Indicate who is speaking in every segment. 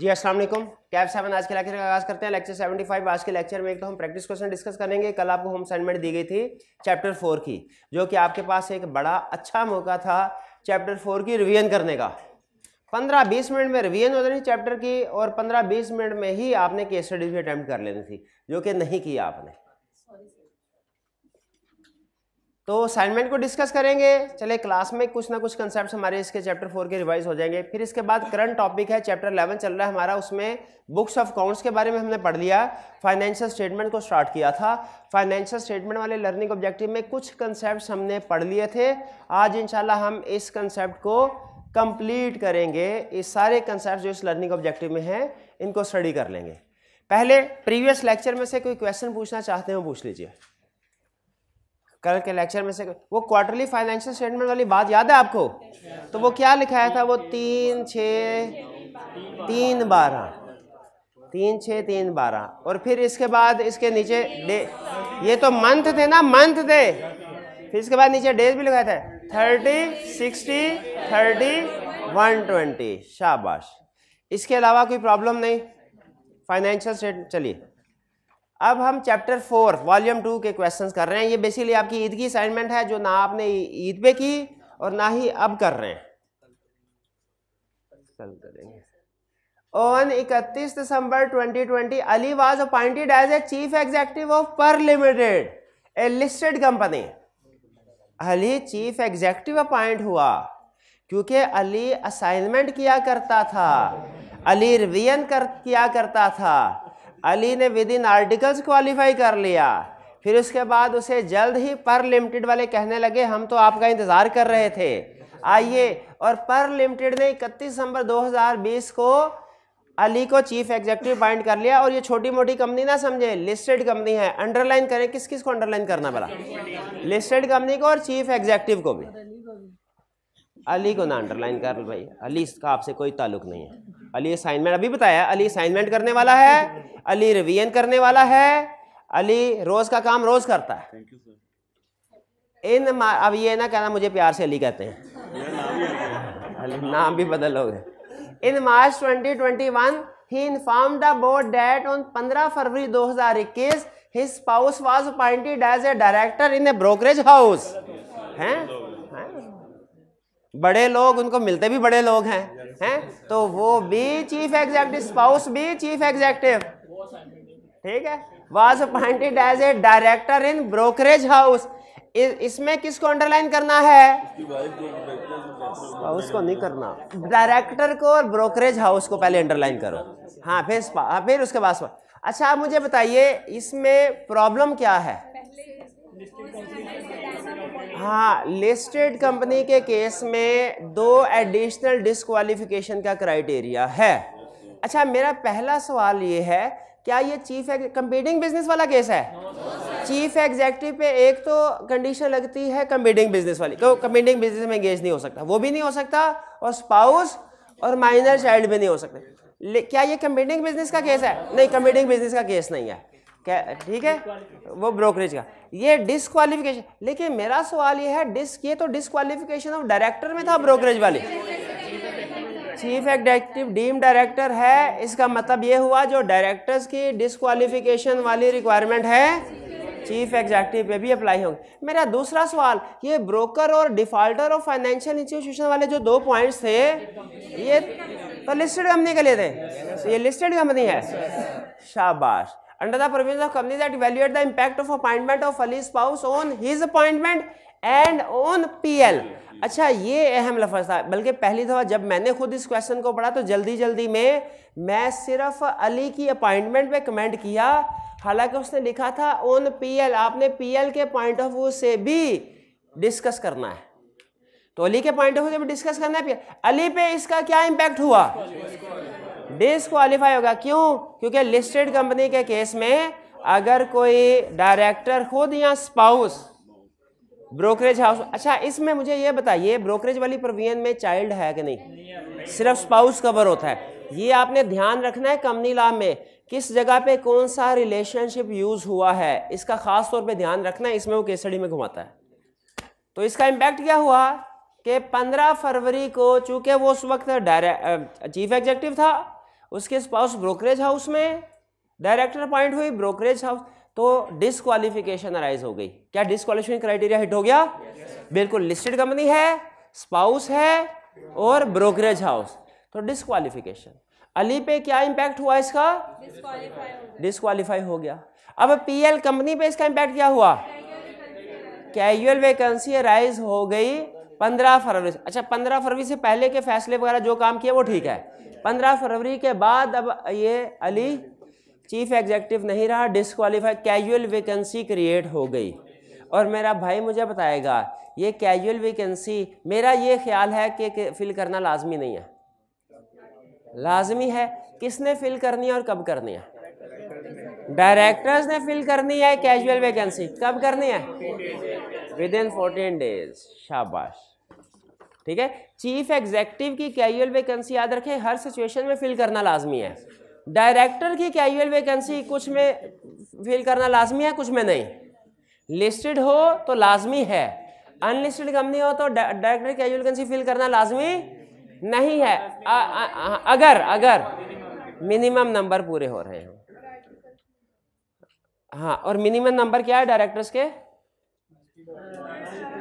Speaker 1: जी अस्सलाम वालेकुम cab seven आज के लेक्चर का आगाज करते हैं लेक्चर सेवेंटी फाइव आज के लेक्चर में एक तो हम प्रैक्टिस क्वेश्चन डिस्कस करेंगे कल आपको होम असाइनमेंट दी गई थी चैप्टर फोर की जो कि आपके पास एक बड़ा अच्छा मौका था चैप्टर फोर की रिवीजन करने का पंद्रह बीस मिनट में रिवीजन हो जानी चैप्टर की और पंद्रह बीस मिनट में ही आपने केस स्टडीज भी अटैम्प्ट कर लेनी थी जो कि नहीं किया आपने तो असाइनमेंट को डिस्कस करेंगे चले क्लास में कुछ ना कुछ कंसेप्ट हमारे इसके चैप्टर फोर के रिवाइज हो जाएंगे फिर इसके बाद करंट टॉपिक है चैप्टर इलेवन चल रहा है हमारा उसमें बुक्स ऑफ अकाउंट्स के बारे में हमने पढ़ लिया फाइनेंशियल स्टेटमेंट को स्टार्ट किया था फाइनेंशियल स्टेटमेंट वाले लर्निंग ऑब्जेक्टिव में कुछ कंसेप्ट हमने पढ़ लिए थे आज इनशाला हम इस कंसेप्ट को कंप्लीट करेंगे ये सारे कंसेप्ट जो इस लर्निंग ऑब्जेक्टिव में हैं इनको स्टडी कर लेंगे पहले प्रीवियस लेक्चर में से कोई क्वेश्चन पूछना चाहते हो पूछ लीजिए कल के लेक्चर में से वो क्वार्टरली फाइनेंशियल स्टेटमेंट वाली बात याद है आपको तो वो क्या लिखाया था वो तीन छ तीन बारह तीन छः तीन बारह और फिर इसके बाद इसके नीचे डे ये तो मंथ थे ना मंथ थे फिर इसके बाद नीचे डेज भी लिखा था thirty sixty thirty one twenty शाबाश इसके अलावा कोई प्रॉब्लम नहीं फाइनेंशियल स्टेट चलिए अब हम चैप्टर फोर वॉल्यूम टू के क्वेश्चंस कर रहे हैं ये बेसिकली आपकी ईद की असाइनमेंट है जो ना आपने ईद पे की और ना ही अब कर रहे हैं कल करेंगे ऑन इकतीस December 2020 Ali was appointed as a chief executive of पर limited a listed company Ali chief executive appoint हुआ क्योंकि अली असाइनमेंट किया करता था अली रिवीजन कर किया करता था अली ने विद इन आर्टिकल्स क्वालिफाई कर लिया फिर उसके बाद उसे जल्द ही पर लिमिटेड वाले कहने लगे हम तो आपका इंतज़ार कर रहे थे आइए और पर लिमिटेड ने इकतीस दिसंबर 2020 को अली को चीफ एग्जीक्यूटिव अपॉइंट कर लिया और ये छोटी मोटी कंपनी ना समझे लिस्टेड कंपनी है अंडरलाइन करें किस किस को अंडरलाइन करना बड़ा लिस्टेड कंपनी को और चीफ एग्जीक्यूटिव को भी अली को ना अंडरलाइन कर भाई अली का आपसे कोई ताल्लुक नहीं है अली असाइनमेंट अभी बताया अली असाइनमेंट करने वाला है अली रिवीजन करने वाला है अली रोज का काम रोज करता है इन अब ये ना कहना मुझे प्यार से अली कहते हैं नाम भी बदल हो गए इन मार्च 2021 ही inform the board date on 15 February 2021 his spouse was appointed as a director in a brokerage house हैं बड़े लोग उनको मिलते भी बड़े लोग हैं हैं तो वो भी चीफ एग्जेक्टिव स्पाउस भी चीफ एग्जेक्टिव ठीक है was appointed as a director in brokerage house इसमें किसको अंडरलाइन करना है स्पाउस को नहीं करना डायरेक्टर को और ब्रोकरेज हाउस को पहले अंडरलाइन करो हाँ फिर हाँ, फिर उसके बाद अच्छा आप मुझे बताइए इसमें प्रॉब्लम क्या है हाँ लिस्टेड कंपनी के केस में दो एडिशनल डिसक्वालिफिकेशन का क्राइटेरिया है अच्छा मेरा पहला सवाल ये है क्या ये चीफ कंपीटिंग बिजनेस वाला केस है चीफ एग्जेक्टिव पे एक तो कंडीशन लगती है कंपीटिंग बिजनेस वाली तो कंपीटिंग बिजनेस में एंगेज नहीं हो सकता वो भी नहीं हो सकता और स्पाउस और माइनर चाइल्ड भी नहीं हो सकते क्या ये कंपीटिंग बिजनेस का केस है नहीं कंपीटिंग बिजनेस का केस नहीं है क्या ठीक है वो ब्रोकरेज का ये डिसक्वालिफिकेशन लेकिन मेरा सवाल ये है डिस ये तो डिसक्वालिफिकेशन ऑफ डायरेक्टर में था ब्रोकरेज वाली चीफ एग्जेक्टिव डीम डायरेक्टर है इसका मतलब ये हुआ जो डायरेक्टर्स की डिसक्वालिफिकेशन वाली रिक्वायरमेंट है चीफ एग्जेक्टिव पे भी अप्लाई होगी मेरा दूसरा सवाल ये ब्रोकर और डिफॉल्टर और फाइनेंशियल इंस्टीट्यूशन वाले जो दो पॉइंट्स थे ये तो लिस्टेड कंपनी के लिए थे ये लिस्टेड कंपनी है शाबाश under the provisions of companies that evaluate the impact of appointment of Ali spouse on his appointment and on PL अच्छा ये अहम लफज था बल्कि पहली दफ़ा जब मैंने खुद इस क्वेश्चन को पढ़ा तो जल्दी जल्दी में मैं सिर्फ अली की अपॉइंटमेंट पे कमेंट किया हालांकि उसने लिखा था ऑन पीएल आपने पीएल के पॉइंट ऑफ व्यू से भी डिस्कस करना है तो अली के पॉइंट ऑफ व्यू से भी डिस्कस करना है अली पे इसका क्या इम्पैक्ट हुआ डिसक्वालीफाई होगा क्यों क्योंकि लिस्टेड कंपनी के केस में अगर कोई डायरेक्टर खुद या स्पाउस ब्रोकरेज हाउस अच्छा इसमें मुझे ये बताइए ब्रोकरेज वाली प्रोविजन में चाइल्ड है कि नहीं सिर्फ स्पाउस कवर होता है ये आपने ध्यान रखना है कंपनी लाभ में किस जगह पे कौन सा रिलेशनशिप यूज हुआ है इसका खास तौर पे ध्यान रखना है इसमें वो केसड़ी में घुमाता है तो इसका इम्पैक्ट क्या हुआ कि 15 फरवरी को चूंकि वो उस वक्त डायरेक्ट चीफ एग्जेक्टिव था उसके स्पाउस ब्रोकरेज हाउस में डायरेक्टर अपॉइंट हुई ब्रोकरेज हाउस तो डिसक्वालिफिकेशन अराइज हो गई क्या डिसक्वालिफिकेशन क्राइटेरिया हिट हो गया yes, बिल्कुल लिस्टेड कंपनी है स्पाउस है और ब्रोकरेज हाउस तो डिसक्वालिफिकेशन अली पे क्या इंपैक्ट हुआ इसका डिसक्वालीफाई हो गया अब पीएल कंपनी पे इसका इंपैक्ट क्या हुआ कैजुअल वैकेंसी राइज हो गई पंद्रह फरवरी अच्छा पंद्रह फरवरी से पहले के फैसले वगैरह जो काम किया वो ठीक है पंद्रह फरवरी के बाद अब ये अली चीफ एग्जेक्टिव नहीं रहा डिसक्वालीफाई कैजुअल वैकेंसी क्रिएट हो गई और मेरा भाई मुझे बताएगा ये कैजुअल वैकेंसी मेरा ये ख्याल है कि फिल करना लाजमी नहीं है लाजमी है किसने फिल करनी है और कब करनी है डायरेक्टर्स ने फिल करनी है कैजुअल वैकेंसी कब करनी है विद इन फोर्टीन डेज शाबाश ठीक है चीफ एग्जेक्टिव की कैजुअल वैकेंसी याद रखें हर सिचुएशन में फिल करना लाजमी है डायरेक्टर की कैजुअल वैकेंसी कुछ में फिल करना लाजमी है कुछ में नहीं लिस्टेड हो तो लाजमी है अनलिस्टेड कंपनी हो तो डायरेक्टर कैजुअल वैकेंसी फिल करना लाजमी नहीं है अगर अगर मिनिमम नंबर पूरे हो रहे हो हाँ और मिनिमम नंबर क्या है डायरेक्टर्स के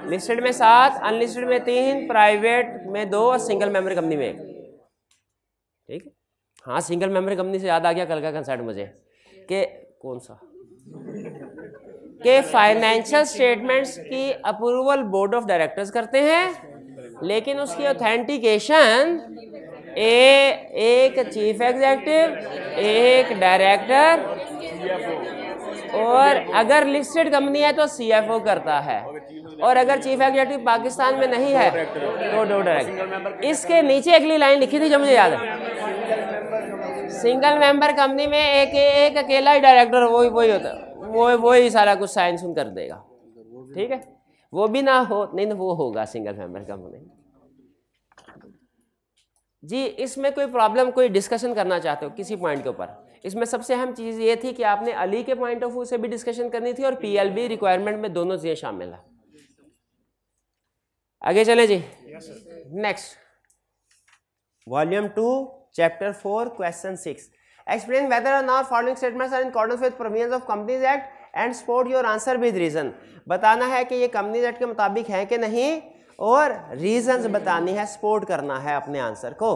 Speaker 1: लिस्टेड में सात अनलिस्टेड में तीन प्राइवेट में दो और सिंगल मेमोरी कंपनी में एक ठीक है हाँ सिंगल मेमोरी कंपनी से याद आ गया कल का कंसर्ट मुझे के कौन सा के फाइनेंशियल स्टेटमेंट्स की अप्रूवल बोर्ड ऑफ डायरेक्टर्स करते हैं लेकिन उसकी ऑथेंटिकेशन ए एक चीफ एग्जेक्टिव एक डायरेक्टर और अगर लिस्टेड कंपनी है तो सीएफओ करता है और अगर चीफ एग्जीक्यूटिव पाकिस्तान में नहीं है तो दो डायरेक्टर इसके नीचे अगली लाइन लिखी थी जो मुझे याद है सिंगल मेंबर कंपनी में एक एक अकेला ही डायरेक्टर वो वही होता वो वही सारा कुछ साइन सुन कर देगा ठीक है वो भी ना हो नहीं तो वो होगा सिंगल मेंबर कंपनी जी इसमें कोई प्रॉब्लम कोई डिस्कशन करना चाहते हो किसी पॉइंट के ऊपर इसमें सबसे अहम चीज़ ये थी कि आपने अली के पॉइंट ऑफ व्यू से भी डिस्कशन करनी थी और पीएलबी रिक्वायरमेंट में दोनों चीज़ें शामिल है आगे चले जी next volume two chapter four question six explain whether or not following statements are in accordance with provisions of companies act and support your answer with reason बताना है कि ये कंपनीज एक्ट के मुताबिक है कि नहीं और रीजंस बतानी है सपोर्ट करना है अपने आंसर को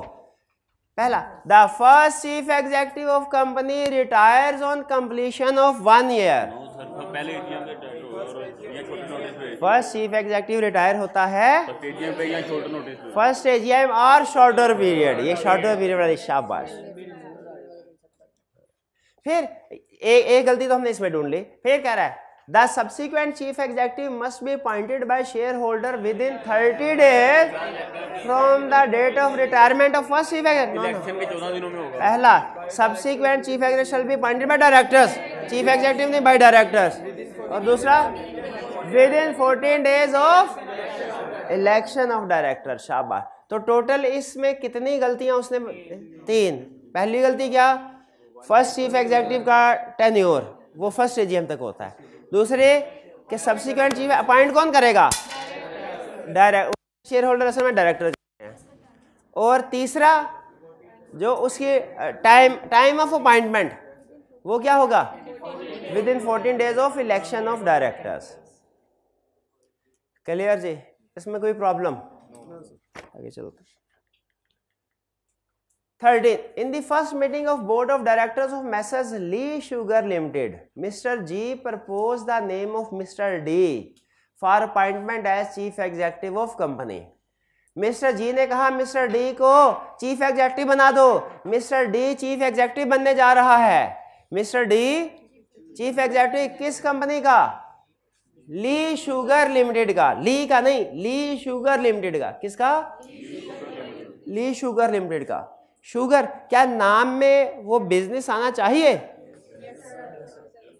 Speaker 1: पहला the first chief executive of company retires on completion of one year पहले फर्स्ट चीफ एग्जीक्यूटिव रिटायर होता है फर्स्ट एजीएम और शॉर्टर पीरियड ये शॉर्टर पीरियड शाबाश फिर एक एक गलती तो हमने इसमें ढूंढ ली फिर कह रहा है the subsequent chief executive must be appointed by share holder within thirty days from the date of retirement of first chief executive पहला subsequent chief executive shall be appointed by directors chief executive नहीं by directors और दूसरा within fourteen days of election of director शाबाश तो total इसमें कितनी गलतियां उसने तीन पहली गलती क्या फर्स्ट चीफ एग्जीक्यूटिव का टेन्योर वो फर्स्ट एजीएम तक होता है दूसरे के सब्सिक्वेंट चीफ अपॉइंट कौन करेगा डायरेक्ट शेयर होल्डर असल में डायरेक्टर और तीसरा जो उसकी टाइम टाइम ऑफ अपॉइंटमेंट वो क्या होगा within fourteen days of election of directors clear जी इसमें कोई प्रॉब्लम आगे चलो thirteen in the first meeting of board of directors of Messrs Lee sugar limited mister G propose the name of mister D for appointment as chief executive of company mister G ने कहा mister D को chief executive बना दो mister D chief executive बनने जा रहा है mister D chief executive किस कंपनी का ली शुगर लिमिटेड का ली का नहीं ली शुगर लिमिटेड का किसका ली शुगर लिमिटेड का शुगर क्या नाम में वो बिजनेस आना चाहिए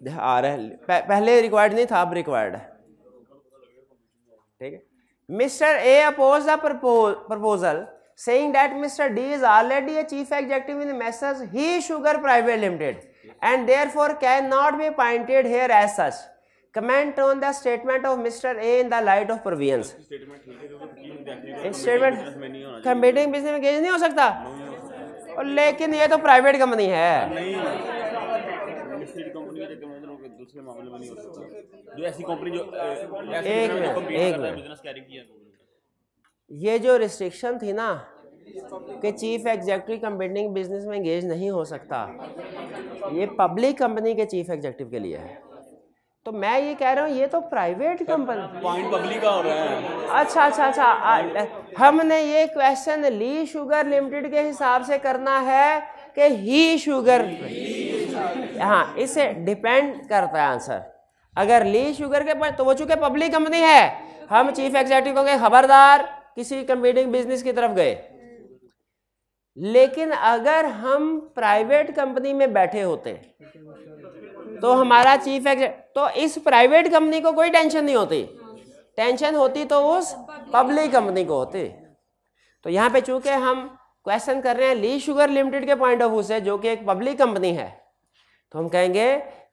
Speaker 1: आ रहा है पहले रिक्वायर्ड नहीं था अब रिक्वायर्ड है ठीक है mister A oppose the proposal saying that mister D is already a chief executive in Messrs ही sugar private limited and therefore can not be pointed here as such comment on the statement of mister A in the light of provision statement computing business में गेंज नहीं हो सकता और लेकिन ये तो प्राइवेट कंपनी है ये जो रिस्ट्रिक्शन थी ना कि चीफ एग्जेक्टिव कंपनी बिजनेस में इंगेज नहीं हो सकता ये पब्लिक कंपनी के चीफ एग्जेक्टिव के लिए है तो मैं ये कह रहा हूँ ये तो प्राइवेट कंपनी पॉइंट पब्लिक का हो रहा है अच्छा अच्छा अच्छा हमने ये क्वेश्चन ली शुगर लिमिटेड के हिसाब से करना है कि ही शुगर हाँ इसे डिपेंड करता है आंसर अगर ली शुगर के तो वो चूंकि पब्लिक कंपनी है हम चीफ एग्जीक्यूटिव को खबरदार किसी कंपीटिंग बिजनेस की तरफ गए लेकिन अगर हम प्राइवेट कंपनी में बैठे होते तो हमारा चीफ एक्ट तो इस प्राइवेट कंपनी को कोई टेंशन नहीं होती टेंशन होती तो उस पब्लिक कंपनी को होती तो यहाँ पे चूंकि हम क्वेश्चन कर रहे हैं ली शुगर लिमिटेड के पॉइंट ऑफ व्यू से जो कि एक पब्लिक कंपनी है तो हम कहेंगे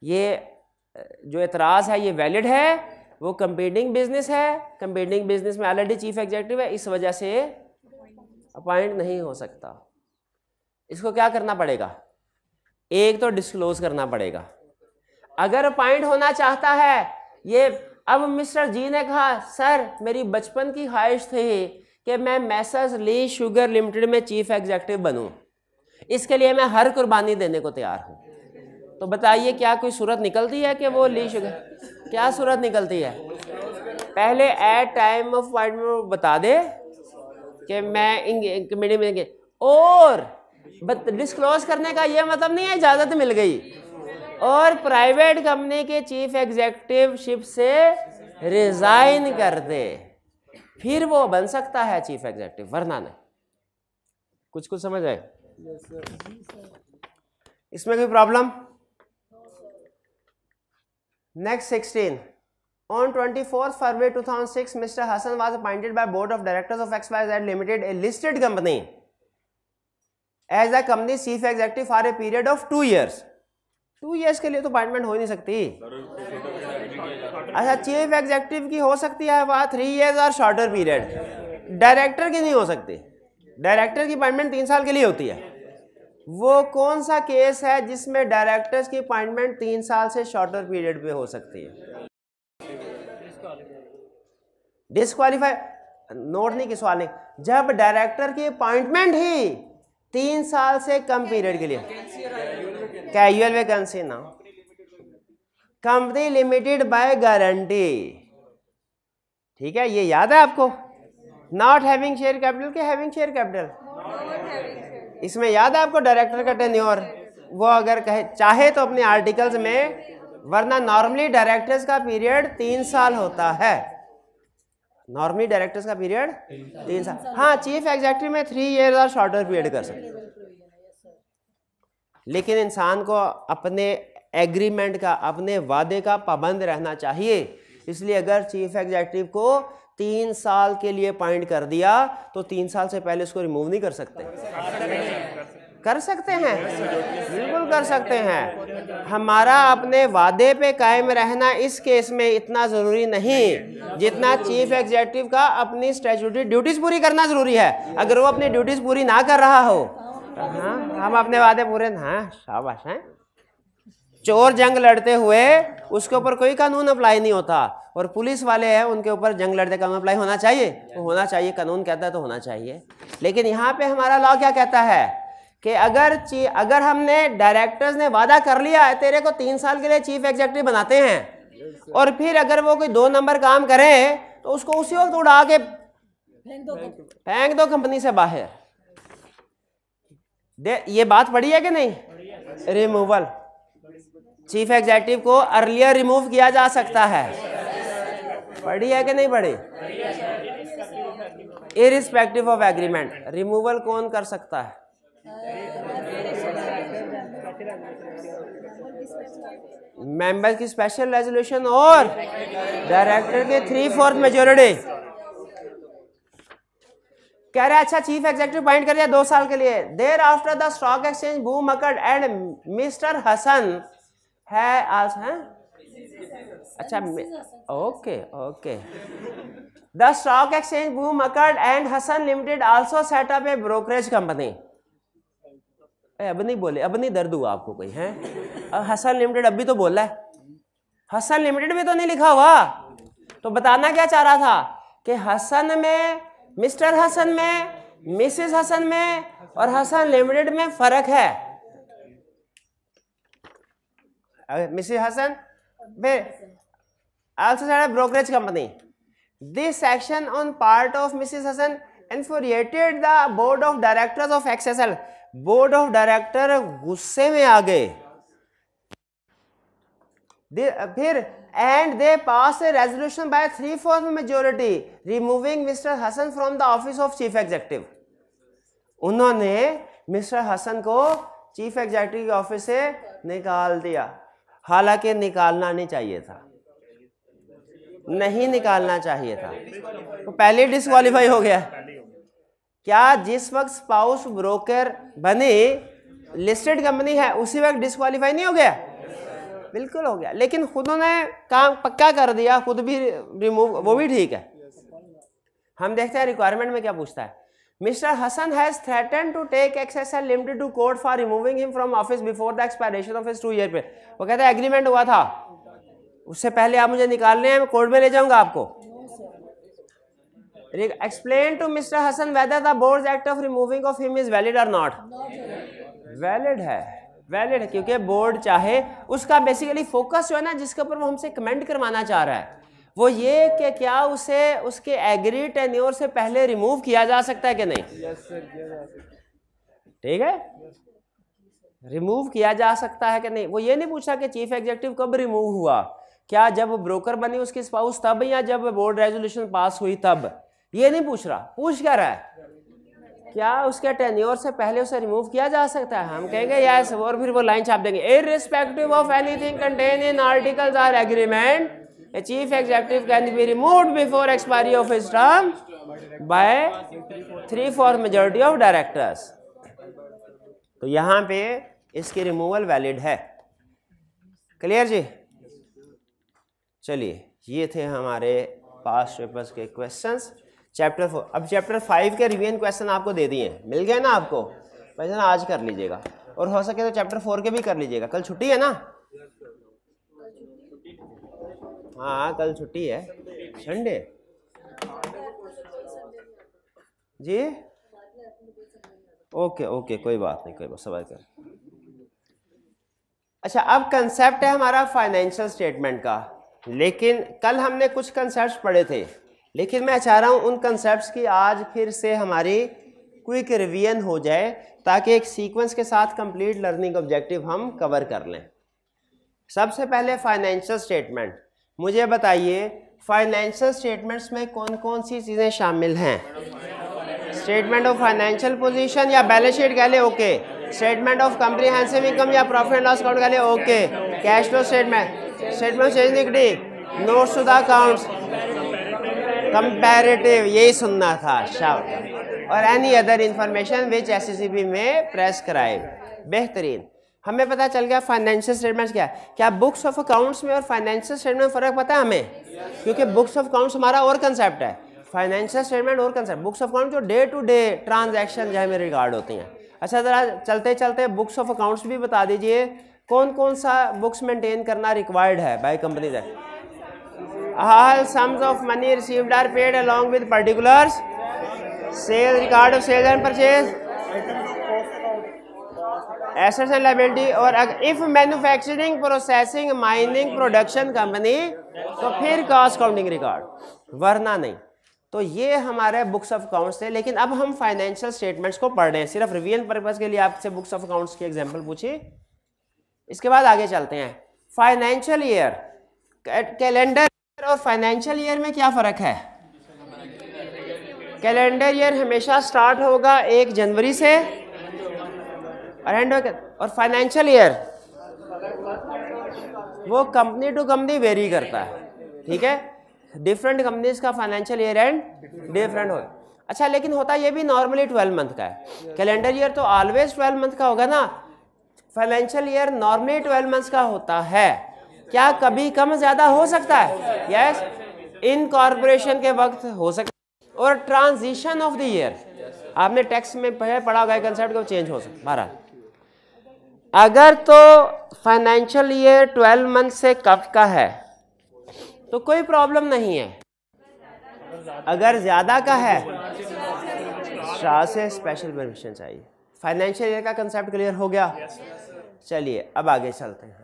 Speaker 1: ये जो एतराज़ है ये वैलिड है वो कंपीटिंग बिजनेस है कंपीटिंग बिजनेस में ऑलरेडी चीफ एग्जेक्टिव है इस वजह से अपॉइंट नहीं हो सकता इसको क्या करना पड़ेगा एक तो डिस्क्लोज करना पड़ेगा अगर अपॉइंट होना चाहता है ये अब मिस्टर जी ने कहा सर मेरी बचपन की ख्वाहिश थी कि मैं मैसर्स ली शुगर लिमिटेड में चीफ एग्जीक्यूटिव बनूं इसके लिए मैं हर कुर्बानी देने को तैयार हूं तो बताइए क्या कोई सूरत निकलती है कि वो ली शुगर क्या सूरत निकलती है पहले एट टाइम ऑफ अपॉइंटमेंट बता दे कि मैं कमेटी में और बट डिस्क्लोज करने का ये मतलब नहीं है इजाज़त मिल गई और प्राइवेट कंपनी के चीफ एग्जेक्टिव शिप से रिजाइन कर दे फिर वो बन सकता है चीफ एग्जेक्टिव वरना नहीं कुछ कुछ समझ आए इसमें कोई problem next sixteen On 24th February 2006, Mr. Hassan was appointed by Board of Directors of एक्सपायर limited a listed company as a company chief executive for a period of two years two years के लिए तो appointment हो ही नहीं सकती अच्छा chief executive की हो सकती है वह थ्री ईयर्स और शॉर्टर पीरियड डायरेक्टर की नहीं हो सकती डायरेक्टर की अपॉइंटमेंट तीन साल के लिए होती है वो कौन सा केस है जिसमें डायरेक्टर्स की अपॉइंटमेंट तीन साल से शॉर्टर पीरियड पे हो सकती है डिस्कालीफाई नोट नहीं कि सवाल नहीं जब डायरेक्टर की अपॉइंटमेंट ही तीन साल से कम पीरियड के लिए कैजुअल वैकेंसी ना कंपनी लिमिटेड बाय गारंटी ठीक है ये याद है आपको नॉट हैविंग शेयर कैपिटल के हैविंग शेयर कैपिटल इसमें याद है आपको डायरेक्टर का टेन्योर वो अगर कहे चाहे तो अपने आर्टिकल्स में वरना नॉर्मली डायरेक्टर्स का पीरियड तीन साल होता है नॉर्मली डायरेक्टर्स का पीरियड तीन साल हाँ चीफ एग्जैक्टिव में थ्री ईयर और शॉर्टर पीरियड कर सकते लेकिन इंसान को अपने एग्रीमेंट का अपने वादे का पाबंद रहना चाहिए इसलिए अगर चीफ एग्जैक्टिव को तीन साल के लिए अपॉइंट कर दिया तो तीन साल से पहले उसको रिमूव नहीं कर सकते कर सकते हैं बिल्कुल कर सकते हैं हमारा अपने वादे पे कायम रहना इस केस में इतना ज़रूरी नहीं जितना चीफ एग्जीक्यूटिव का अपनी स्टेचुटरी ड्यूटीज़ पूरी करना ज़रूरी है अगर वो अपनी ड्यूटीज़ पूरी ना कर रहा हो हाँ हम अपने वादे पूरे ना हाँ, शाबाश हैं हाँ। चोर जंग लड़ते हुए उसके ऊपर कोई कानून अप्लाई नहीं होता और पुलिस वाले हैं उनके ऊपर जंग लड़ते कानून अप्लाई होना चाहिए तो होना चाहिए कानून कहता है तो होना चाहिए लेकिन यहाँ पे हमारा लॉ क्या कहता है कि अगर अगर हमने डायरेक्टर्स ने वादा कर लिया है तेरे को तीन साल के लिए चीफ एग्जीक्यूटिव बनाते हैं और फिर अगर वो कोई दो नंबर काम करे तो उसको उसी वक्त उड़ा के फेंक दो कंपनी से बाहर दे ये बात पड़ी है कि नहीं रिमूवल चीफ एग्जीक्यूटिव को अर्लियर रिमूव किया जा सकता है पढ़ी है कि नहीं पढ़ी इरिस्पेक्टिव ऑफ एग्रीमेंट रिमूवल कौन कर सकता है मेंबर की स्पेशल रेजोल्यूशन और डायरेक्टर के थ्री फोर्थ मेजोरिटी कह रहे अच्छा चीफ एग्जीक्यूटिव पॉइंट कर दिया दो साल के लिए thereafter the stock exchange बूम अकड़ एंड मिस्टर हसन है आज है अच्छा okay okay the stock exchange भू मकड and Hasan limited also set up a brokerage company अब नहीं बोले अब नहीं दर्द हुआ आपको कोई है हसन लिमिटेड अभी तो बोला है हसन लिमिटेड में तो नहीं लिखा हुआ तो बताना क्या चाह रहा था कि हसन में मिस्टर हसन में मिसेस हसन में और हसन लिमिटेड में फर्क है मिसेस हसन फिर brokerage company this section on part of of Hasan hasan infuriated the board of directors of xsl board of director गुस्से में आ गए फिर and they pass a resolution by three fourth majority removing mister Hasan from the office of chief executive उन्होंने mister Hasan को chief executive के office से निकाल दिया हालांकि निकालना नहीं चाहिए था नहीं निकालना चाहिए था तो पहले डिस्कालीफाई हो गया क्या जिस वक्त स्पाउस ब्रोकर बने लिस्टेड कंपनी है उसी वक्त डिस्कालीफाई नहीं हो गया बिल्कुल हो गया लेकिन खुद ने काम पक्का कर दिया खुद भी रिमूव वो भी ठीक है हम देखते हैं रिक्वायरमेंट में क्या पूछता है mister Hasan has threaten to take XSL limited to court for removing him from office before the expiration of two year पे वो कहता है एग्रीमेंट हुआ था उससे पहले आप मुझे निकाल रहे हैं मैं कोर्ट में ले जाऊंगा आपको explain to mister Hasan whether the board act of removing of him is valid और नॉट वैलिड है वैलिड है क्योंकि बोर्ड चाहे उसका बेसिकली फोकस जो है ना जिसके ऊपर वो हमसे कमेंट करवाना चाह रहा है वो ये कि क्या उसे उसके एग्री टेन्योर से पहले रिमूव किया जा सकता है कि नहीं ठीक yes, है yes, रिमूव किया जा सकता है कि नहीं वो ये नहीं पूछा कि चीफ एग्जेक्टिव कब रिमूव हुआ क्या जब ब्रोकर बनी उसकी स्पाउस तब या जब बोर्ड रेजोल्यूशन पास हुई तब ये नहीं पूछ रहा पूछ क्या रहा है क्या उसके टेन्योर से पहले उसे रिमूव किया जा सकता है हम कहेंगे यस और फिर वो लाइन छाप देंगे irrespective of anything contain in articles or agreement a chief executive can be removed before expiry of his term by three fourth majority of directors तो यहां पे इसकी रिमूवल वैलिड है क्लियर जी चलिए ये थे हमारे पास पेपर्स के क्वेश्चंस चैप्टर फोर अब चैप्टर फाइव के रिवीजन क्वेश्चन आपको दे दिए हैं मिल गए ना आपको भाई आज कर लीजिएगा और हो सके तो चैप्टर फोर के भी कर लीजिएगा कल छुट्टी है ना हाँ कल छुट्टी है संडे जी ओके ओके कोई बात नहीं कोई बात सवाल कर अच्छा अब कंसेप्ट है हमारा फाइनेंशियल स्टेटमेंट का लेकिन कल हमने कुछ कंसेप्ट पढ़े थे लेकिन मैं चाह रहा हूँ उन कंसेप्ट की आज फिर से हमारी क्विक रिवीजन हो जाए ताकि एक सीक्वेंस के साथ कंप्लीट लर्निंग ऑब्जेक्टिव हम कवर कर लें सबसे पहले फाइनेंशियल स्टेटमेंट मुझे बताइए फाइनेंशियल स्टेटमेंट्स में कौन कौन सी चीज़ें शामिल हैं स्टेटमेंट ऑफ फाइनेंशियल पोजीशन या बैलेंस शीट कह ले okay statement of comprehensive income या प्रॉफिट एंड लॉस अकाउंट कह ले okay cash flow statement statement change निकली notes to the accounts comparative यही सुनना था शाबाश और any other information which is में प्रेस कराए बेहतरीन हमें पता चल गया फाइनेंशियल स्टेटमेंट्स क्या है क्या बुक्स ऑफ अकाउंट्स में और फाइनेंशियल स्टेटमेंट में फ़र्क पता है हमें क्योंकि बुक्स ऑफ अकाउंट्स हमारा और कंसेप्ट है फाइनेंशियल स्टेटमेंट और कंसेप्ट बुक्स ऑफ अकाउंट जो डे टू डे ट्रांजेक्शन जो है मेरे रिगार्ड होती हैं अच्छा ज़रा चलते चलते बुक्स ऑफ अकाउंट्स भी बता दीजिए कौन कौन सा बुक्स मेंटेन करना रिक्वायर्ड है by company act all sums of money received are paid along with particulars sales record of sales and purchase assets and liability or if manufacturing processing mining production company तो फिर cost counting record वरना नहीं तो ये हमारे books of accounts थे लेकिन अब हम फाइनेंशियल स्टेटमेंट्स को पढ़ रहे हैं सिर्फ रिवीजन पर्पज के लिए आपसे बुक्स ऑफ अकाउंट्स की एग्जांपल पूछी इसके बाद आगे चलते हैं फाइनेंशियल ईयर कैलेंडर ईयर और फाइनेंशियल ईयर में क्या फ़र्क है कैलेंडर ईयर हमेशा स्टार्ट होगा एक जनवरी से और एंड और फाइनेंशियल ईयर वो कंपनी टू कंपनी वेरी करता है ठीक है डिफरेंट कंपनीज का फाइनेंशियल ईयर एंड डिफरेंट हो अच्छा लेकिन होता ये भी नॉर्मली ट्वेल्व मंथ का है कैलेंडर ईयर तो ऑलवेज ट्वेल्व मंथ का होगा ना financial year normally twelve months का होता है क्या कभी कम ज़्यादा हो सकता है यस इन कॉरपोरेशन के वक्त हो सकता है और ट्रांजिशन ऑफ द ईयर आपने टैक्स में पढ़ा होगा कंसेप्ट को चेंज हो सकता बारह अगर तो फाइनेंशियल ईयर ट्वेल्व मंथ से कब का है तो कोई प्रॉब्लम नहीं है अगर ज़्यादा का है शाह से स्पेशल परमिशन चाहिए फाइनेंशियल ईयर का कंसेप्ट क्लियर हो गया चलिए अब आगे चलते हैं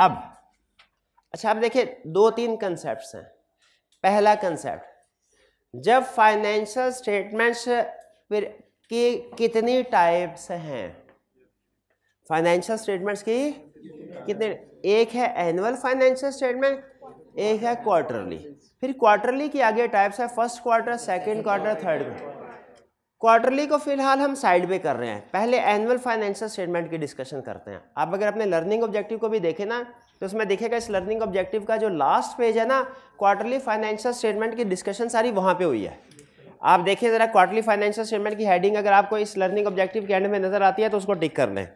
Speaker 1: अब अच्छा अब देखिए दो तीन कंसेप्ट हैं पहला कंसेप्ट जब फाइनेंशियल स्टेटमेंट्स फिर की कितनी टाइप्स हैं फाइनेंशियल स्टेटमेंट्स की कितने एक है एनुअल फाइनेंशियल स्टेटमेंट एक है क्वार्टरली फिर क्वार्टरली की आगे टाइप्स है first quarter second quarter third quarterly को फिलहाल हम साइड पे कर रहे हैं पहले एनुअल फाइनेंशियल स्टेटमेंट की डिस्कशन करते हैं आप अगर अपने लर्निंग ऑब्जेक्टिव को भी देखें ना तो उसमें देखेगा इस लर्निंग ऑब्जेक्टिव का जो लास्ट पेज है ना क्वार्टरली फाइनेंशियल स्टेटमेंट की डिस्कशन सारी वहाँ पे हुई है आप देखिए ज़रा क्वार्टरली फाइनेंशियल स्टेटमेंट की हेडिंग अगर आपको इस लर्निंग ऑब्जेक्टिव के एंड में नज़र आती है तो उसको टिक कर लें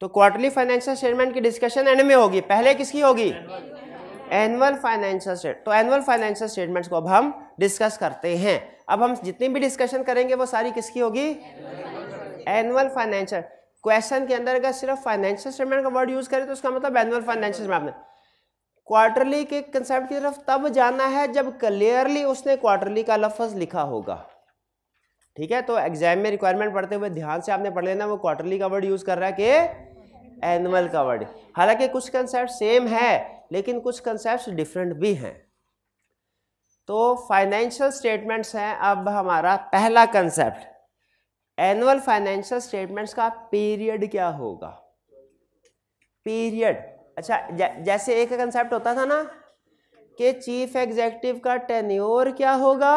Speaker 1: तो क्वार्टरली फाइनेंशियल स्टेटमेंट की डिस्कशन एंड में होगी पहले किसकी होगी एनुअल फाइनेंशियल स्टेट तो एनुअल फाइनेंशियल स्टेटमेंट्स को अब हम डिस्कस करते हैं अब हम जितनी भी डिस्कशन करेंगे वो सारी किसकी होगी एनुअल फाइनेंशियल क्वेश्चन के अंदर अगर सिर्फ फाइनेंशियल स्टेटमेंट का वर्ड यूज करें तो उसका मतलब एनुअल फाइनेंशियल में आपने क्वार्टरली के कंसेप्ट की तरफ तब जाना है जब क्लियरली उसने क्वार्टरली का लफज लिखा होगा ठीक है तो एग्जाम में रिक्वायरमेंट पढ़ते हुए ध्यान से आपने पढ़ लेना वो क्वार्टरली का वर्ड यूज कर रहा है कि एनुअल का वर्ड हालांकि कुछ कंसेप्ट सेम है लेकिन कुछ कंसेप्ट डिफरेंट भी हैं तो फाइनेंशियल स्टेटमेंट्स हैं अब हमारा पहला कंसेप्ट एनुअल फाइनेंशियल स्टेटमेंट्स का पीरियड क्या होगा पीरियड अच्छा जैसे एक कंसेप्ट होता था ना कि चीफ एग्जेक्टिव का टेन्योर क्या होगा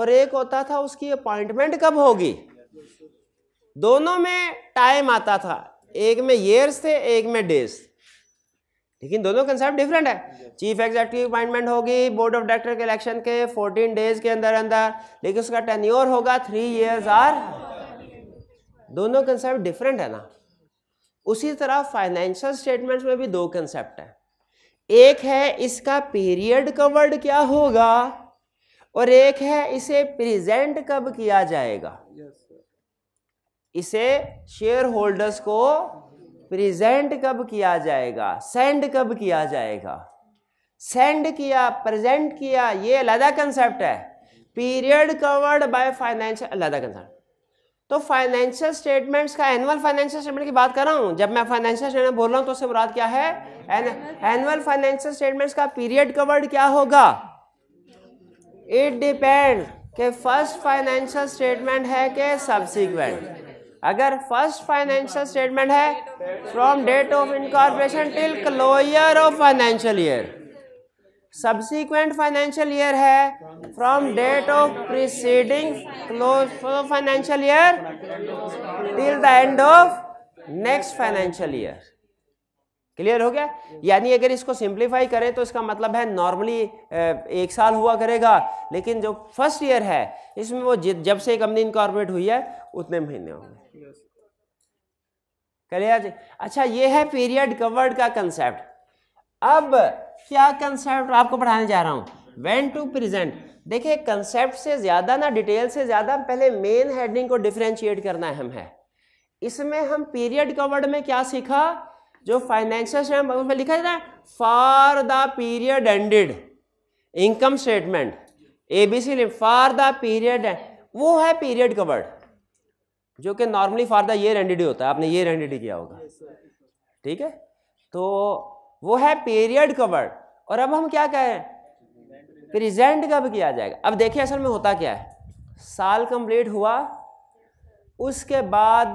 Speaker 1: और एक होता था उसकी अपॉइंटमेंट कब होगी दोनों में टाइम आता था एक में ईयर्स थे एक में डेज लेकिन दोनों कंसेप्ट डिफरेंट है चीफ एग्जीक्यूटिव अपॉइंटमेंट होगी बोर्ड ऑफ डायरेक्टर के इलेक्शन के 14 डेज के अंदर अंदर लेकिन उसका टेन्योर होगा थ्री इयर्स आर दोनों कंसेप्ट डिफरेंट है ना उसी तरह फाइनेंशियल स्टेटमेंट्स में भी दो कंसेप्ट है एक है इसका पीरियड कवर्ड क्या होगा और एक है इसे प्रेजेंट कब किया जाएगा इसे शेयर होल्डर्स को प्रेजेंट कब किया जाएगा सेंड कब किया जाएगा सेंड किया प्रेजेंट किया ये अलहदा कंसेप्ट है पीरियड कवर्ड बाय फाइनेंशियल अलहदा कंसेप्ट तो फाइनेंशियल स्टेटमेंट्स का एनुअल फाइनेंशियल स्टेटमेंट की बात कर रहा हूँ जब मैं फाइनेंशियल स्टेटमेंट बोल रहा हूँ तो उससे मुराद क्या है एनुअल फाइनेंशियल स्टेटमेंट्स का पीरियड कवर्ड क्या होगा इट डिपेंड के फर्स्ट फाइनेंशियल स्टेटमेंट है के सब्सिक्वेंट अगर फर्स्ट फाइनेंशियल स्टेटमेंट है from date of incorporation till closure of financial year subsequent financial year है from date of preceding close financial year till the end of next financial year clear हो गया यानी अगर इसको simplify करें तो इसका मतलब है नॉर्मली एक साल हुआ करेगा लेकिन जो फर्स्ट ईयर है इसमें वो जब से कंपनी इनकॉर्पोरेट हुई है उतने महीने होंगे क्लियर अच्छा ये है पीरियड कवर्ड का कंसेप्ट अब क्या कंसेप्ट आपको पढ़ाने जा रहा हूँ वेन टू प्रेजेंट देखिए कंसेप्ट से ज़्यादा ना डिटेल से ज़्यादा पहले मेन हेडिंग को डिफ्रेंशिएट करना है है इसमें हम पीरियड कवर्ड में क्या सीखा जो फाइनेंशियल स्टेटमेंट में लिखा जाता है for the period ended income statement ABC for the period वो है पीरियड कवर्ड जो कि normally for the year ended होता है आपने ये एंडिडी किया होगा ठीक है तो वो है पीरियड कवर्ड और अब हम क्या कहें प्रेजेंट कब किया जाएगा अब देखिए असल में होता क्या है साल कंप्लीट हुआ उसके बाद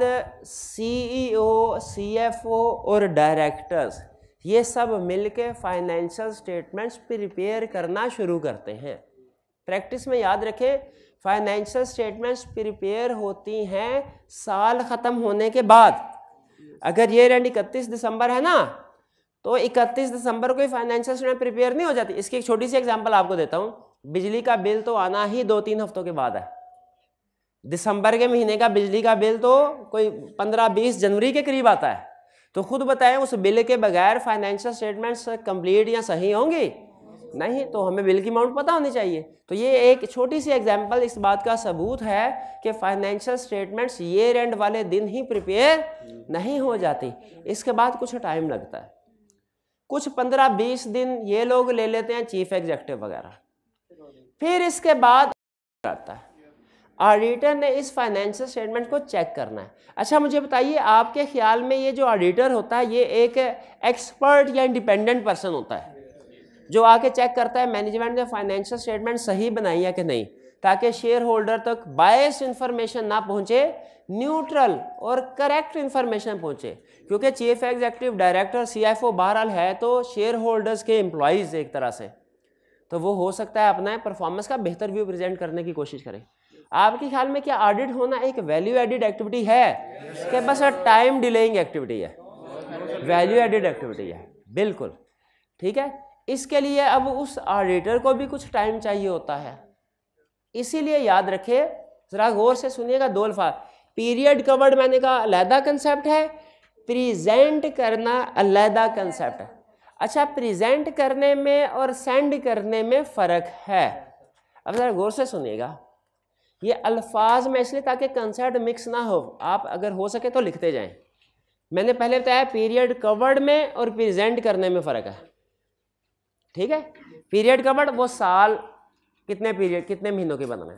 Speaker 1: सीईओ, सीएफओ e और डायरेक्टर्स ये सब मिलके फाइनेंशियल स्टेटमेंट्स प्रिपेयर करना शुरू करते हैं प्रैक्टिस में याद रखें फाइनेंशियल स्टेटमेंट्स प्रिपेयर होती हैं साल ख़त्म होने के बाद अगर ये रेंट इकतीस दिसंबर है ना तो 31 दिसंबर को ही फाइनेंशियल स्टेटमेंट प्रिपेयर नहीं हो जाती इसकी एक छोटी सी एग्जांपल आपको देता हूँ बिजली का बिल तो आना ही दो तीन हफ्तों के बाद है दिसंबर के महीने का बिजली का बिल तो कोई 15-20 जनवरी के करीब आता है तो खुद बताएं उस बिल के बगैर फाइनेंशियल स्टेटमेंट्स कंप्लीट या सही होंगी नहीं तो हमें बिल की अमाउंट पता होनी चाहिए तो ये एक छोटी सी एग्जाम्पल इस बात का सबूत है कि फाइनेंशियल स्टेटमेंट्स ये एंड वाले दिन ही प्रिपेयर नहीं हो जाती इसके बाद कुछ टाइम लगता है कुछ पंद्रह बीस दिन ये लोग ले लेते हैं चीफ एग्जेक्टिव वगैरह फिर इसके बाद आता है ऑडिटर ने इस फाइनेंशियल स्टेटमेंट को चेक करना है अच्छा मुझे बताइए आपके ख्याल में ये जो ऑडिटर होता है ये एक एक्सपर्ट या इंडिपेंडेंट पर्सन होता है जो आके चेक करता है मैनेजमेंट ने फाइनेंशियल स्टेटमेंट सही बनाई है कि नहीं ताकि शेयर होल्डर तक बायस इन्फॉर्मेशन ना पहुंचे न्यूट्रल और करेक्ट इन्फॉर्मेशन पहुंचे क्योंकि चीफ एग्जीक्यूटिव डायरेक्टर सीएफओ बहरहाल है तो शेयर होल्डर्स के एम्प्लॉयज़ एक तरह से तो वो हो सकता है अपना परफॉर्मेंस का बेहतर व्यू प्रेजेंट करने की कोशिश करें आपके ख्याल में क्या ऑडिट होना एक वैल्यू एडिड एक्टिविटी है कि बस टाइम डिलेइंग एक्टिविटी है वैल्यू एडिड एक्टिविटी है बिल्कुल ठीक है इसके लिए अब उस ऑडिटर को भी कुछ टाइम चाहिए होता है इसीलिए याद रखे ज़रा गौर से सुनिएगा दो अल्फाज पीरियड कवर्ड मैंने कहा अलहदा कंसेप्ट है प्रेजेंट करना अलहदा कंसेप्ट है अच्छा प्रेजेंट करने में और सेंड करने में फ़र्क है अब ज़रा गौर से सुनिएगा ये अल्फाज में इसलिए ताकि कंसेप्ट मिक्स ना हो आप अगर हो सके तो लिखते जाएं मैंने पहले बताया पीरियड कवर्ड में और प्रेजेंट करने में फ़र्क है ठीक है पीरियड का वर्ड मतलब वो साल कितने पीरियड कितने महीनों के बन रहे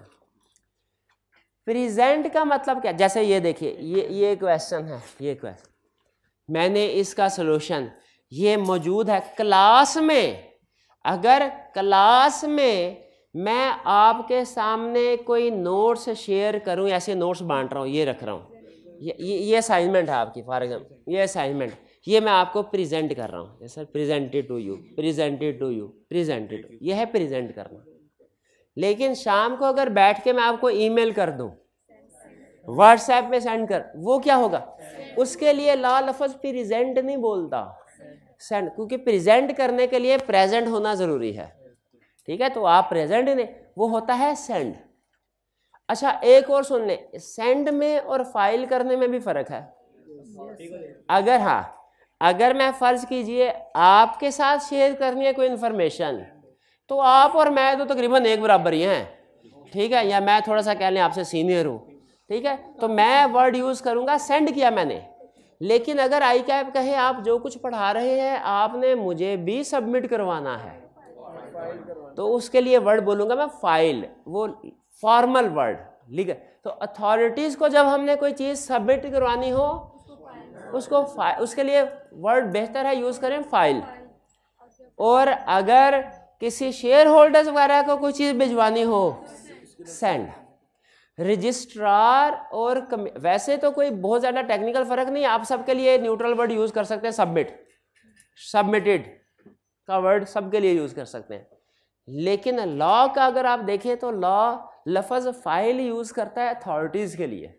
Speaker 1: प्रेजेंट का मतलब क्या जैसे ये देखिए ये ये क्वेश्चन है ये क्वेश्चन मैंने इसका सलूशन ये मौजूद है क्लास में अगर क्लास में मैं आपके सामने कोई नोट्स शेयर करूं ऐसे नोट्स बांट रहा हूं ये रख रहा हूं ये ये असाइनमेंट है आपकी फॉर एग्जाम्पल ये असाइनमेंट ये मैं आपको प्रेजेंट कर रहा हूँ sir presented to you presented to you presented ये है प्रेजेंट करना लेकिन शाम को अगर बैठ के मैं आपको ईमेल कर दूँ व्हाट्सएप में सेंड कर वो क्या होगा उसके लिए ला लफज प्रेजेंट नहीं बोलता सेंड क्योंकि प्रेजेंट करने के लिए प्रेजेंट होना ज़रूरी है ठीक है तो आप प्रेजेंट नहीं वो होता है सेंड अच्छा एक और सुन लें सेंड में और फाइल करने में भी फ़र्क है अगर हाँ अगर मैं फ़र्ज़ कीजिए आपके साथ शेयर करनी है कोई इन्फॉर्मेशन तो आप और मैं तो तकरीबन एक बराबर ही हैं ठीक है या मैं थोड़ा सा कह लें आपसे सीनियर हूँ ठीक है तो मैं वर्ड यूज़ करूँगा सेंड किया मैंने लेकिन अगर आई कैप कहे आप जो कुछ पढ़ा रहे हैं आपने मुझे भी सबमिट करवाना है तो उसके लिए वर्ड बोलूँगा मैं फाइल वो फॉर्मल वर्ड लीगल है तो अथॉरिटीज़ को जब हमने कोई चीज़ सबमिट करवानी हो उसको उसके लिए वर्ड बेहतर है यूज़ करें फाइल और अगर किसी शेयर होल्डर्स वगैरह को कोई चीज़ भिजवानी हो सेंड रजिस्ट्रार और वैसे तो कोई बहुत ज़्यादा टेक्निकल फ़र्क नहीं आप सबके लिए न्यूट्रल वर्ड यूज़ कर सकते हैं सबमिट सबमिटेड का वर्ड सबके लिए यूज़ कर सकते हैं लेकिन लॉ का अगर आप देखें तो लॉ लफज फाइल यूज़ करता है अथॉरिटीज़ के लिए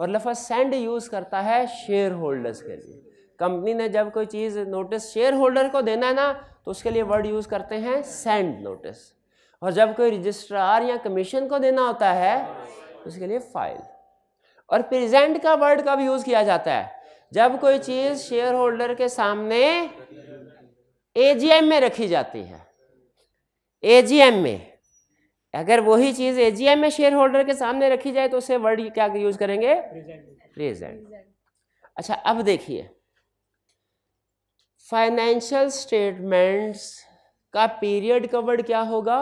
Speaker 1: और लफज सेंड यूज़ करता है शेयर होल्डर्स के लिए कंपनी ने जब कोई चीज़ नोटिस शेयर होल्डर को देना है ना तो उसके लिए वर्ड यूज़ करते हैं सेंड नोटिस और जब कोई रजिस्ट्रार या कमीशन को देना होता है तो उसके लिए फाइल और प्रेजेंट का वर्ड कब यूज़ किया जाता है जब कोई चीज़ शेयर होल्डर के सामने एजीएम में रखी जाती है एजीएम में अगर वही चीज़ एजीएम में शेयर होल्डर के सामने रखी जाए तो उसे वर्ड क्या यूज करेंगे प्रेजेंट अच्छा अब देखिए फाइनेंशियल स्टेटमेंट्स का पीरियड कवर्ड क्या होगा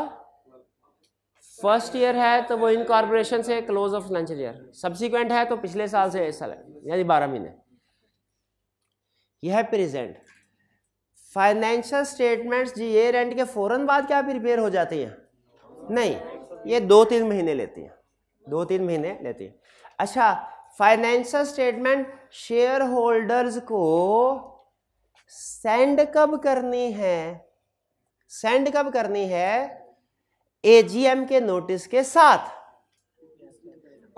Speaker 1: फर्स्ट ईयर है तो वो इनकॉर्पोरेशन से close of financial year subsequent है तो पिछले साल से इस साल यानी बारह महीने यह है प्रेजेंट फाइनेंशियल स्टेटमेंट्स जी ईयर एंड के फौरन बाद क्या प्रिपेयर हो जाती हैं नहीं ये दो तीन महीने लेती हैं दो तीन महीने लेती हैं अच्छा फाइनेंशियल स्टेटमेंट शेयर होल्डर्स को सेंड कब करनी है सेंड कब करनी है एजीएम के नोटिस के साथ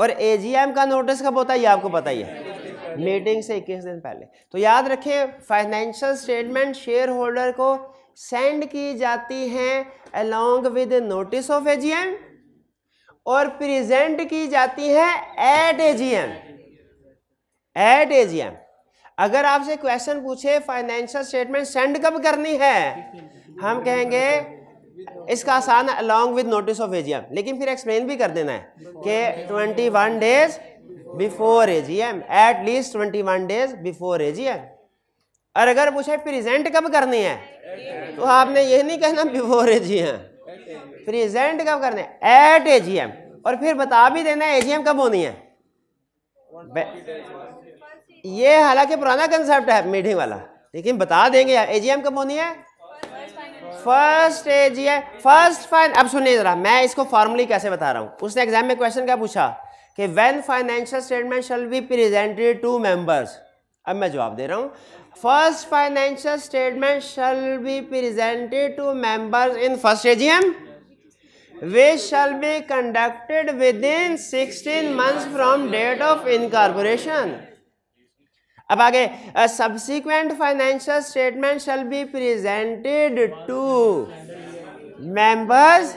Speaker 1: और एजीएम का नोटिस कब होता है ये आपको पता ही है मीटिंग से 21 दिन पहले तो याद रखें फाइनेंशियल स्टेटमेंट शेयर होल्डर को सेंड की जाती हैं along with notice of AGM और प्रेजेंट की जाती है एट एजीएम एट एजीएम अगर आपसे क्वेश्चन पूछे फाइनेंशियल स्टेटमेंट सेंड कब करनी है हम कहेंगे इसका आसान along with notice of AGM लेकिन फिर एक्सप्लेन भी कर देना है कि 21 days before AGM at least 21 days before AGM और अगर पूछे प्रेजेंट कब करनी है तो आपने ये नहीं कहना before A G M present कब करना है एट ए जी एम और फिर बता भी देना ए जी एम कब होनी है ये हालांकि पुराना कंसेप्ट है मीटिंग वाला लेकिन बता देंगे ए जी एम कब होनी है first A G M first fine अब सुनिए जरा मैं इसको फॉर्मली कैसे बता रहा हूँ उसने एग्जाम में क्वेश्चन क्या पूछा कि when financial statement shall be presented to members अब मैं जवाब दे रहा हूँ first financial statement shall be presented to members in first AGM shall be conducted within sixteen months from date of incorporation अब आगे subsequent financial statement shall be presented to members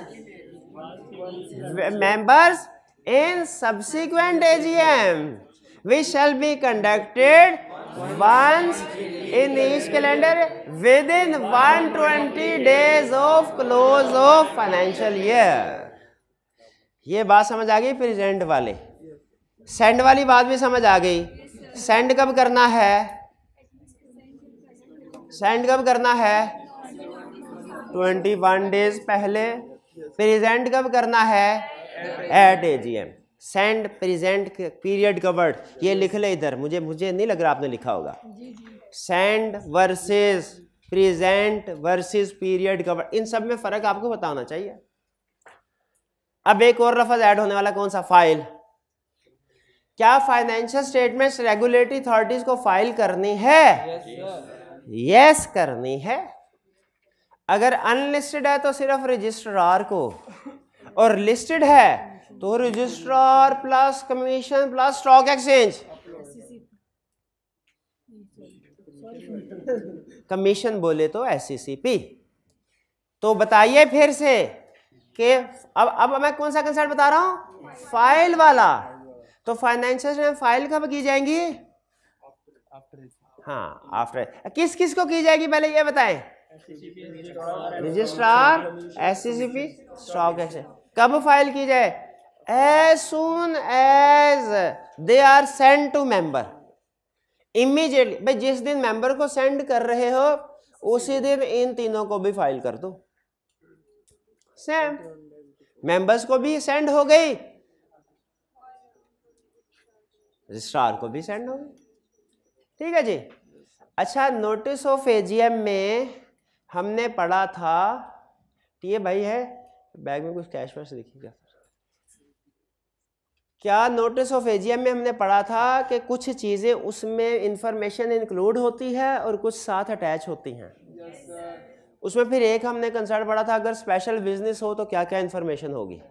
Speaker 1: members in subsequent AGM which shall be conducted once in each calendar within 120 days of close of financial year ये बात समझ आ गई present वाले send वाली बात भी समझ आ गई सेंड कब करना है सेंड कब करना है ट्वेंटी वन डेज पहले प्रेजेंट कब करना है at A G M send present period का वर्ड ये लिख ले इधर मुझे मुझे नहीं लग रहा आपने लिखा होगा send versus present versus period का वर्ड इन सब में फ़र्क आपको बताना चाहिए अब एक और लफज ऐड होने वाला कौन सा फाइल क्या फाइनेंशियल स्टेटमेंट्स रेगुलेटरी अथॉरिटीज को फाइल करनी है यस yes, yes, करनी है अगर अनलिस्टेड है तो सिर्फ रजिस्ट्रार को और लिस्टेड है तो registrar plus commission plus stock exchange commission बोले तो एससीसीपी e तो बताइए फिर से कि अब अब मैं कौन सा कंसर्ट बता रहा हूं फाइल वाला तो फाइनेंशियल फाइल कब की जाएंगी हाँ आफ्टर किस किस को की जाएगी पहले ये बताएं registrar S C C P stock exchange कब फाइल की जाए as soon as they are send to member immediately भाई जिस दिन मेंबर को सेंड कर रहे हो उसी दिन इन तीनों को भी फाइल कर दो सेम मेंबर्स को भी सेंड हो गई रजिस्ट्रार को भी सेंड हो गई ठीक है जी अच्छा नोटिस ऑफ एजीएम में हमने पढ़ा था ये भाई है बैग में कुछ कैश वैश देखिएगा क्या नोटिस ऑफ एजीएम में हमने पढ़ा था कि कुछ चीज़ें उसमें इंफॉर्मेशन इंक्लूड होती है और कुछ साथ अटैच होती हैं yes, उसमें फिर एक हमने कंसर्न पढ़ा था अगर स्पेशल बिजनेस हो तो क्या क्या इन्फॉर्मेशन होगी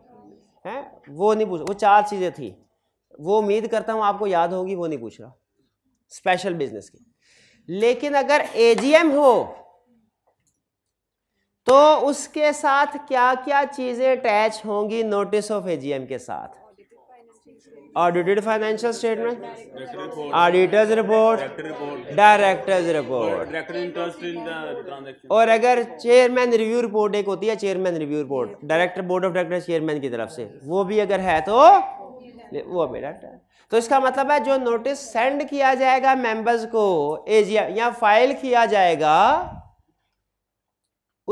Speaker 1: हैं वो नहीं पूछ वो चार चीज़ें थी वो उम्मीद करता हूँ आपको याद होगी वो नहीं पूछ रहा स्पेशल बिजनेस की लेकिन अगर ए हो तो उसके साथ क्या क्या चीज़ें अटैच होंगी नोटिस ऑफ ए के साथ audited financial statement auditors report directors report और अगर चेयरमैन रिव्यू रिपोर्ट एक होती है chairman review report director board of director chairman की तरफ से वो भी अगर है तो वो डायरेक्टर तो इसका मतलब है जो नोटिस सेंड किया जाएगा मेंबर्स को एजिया या फाइल किया जाएगा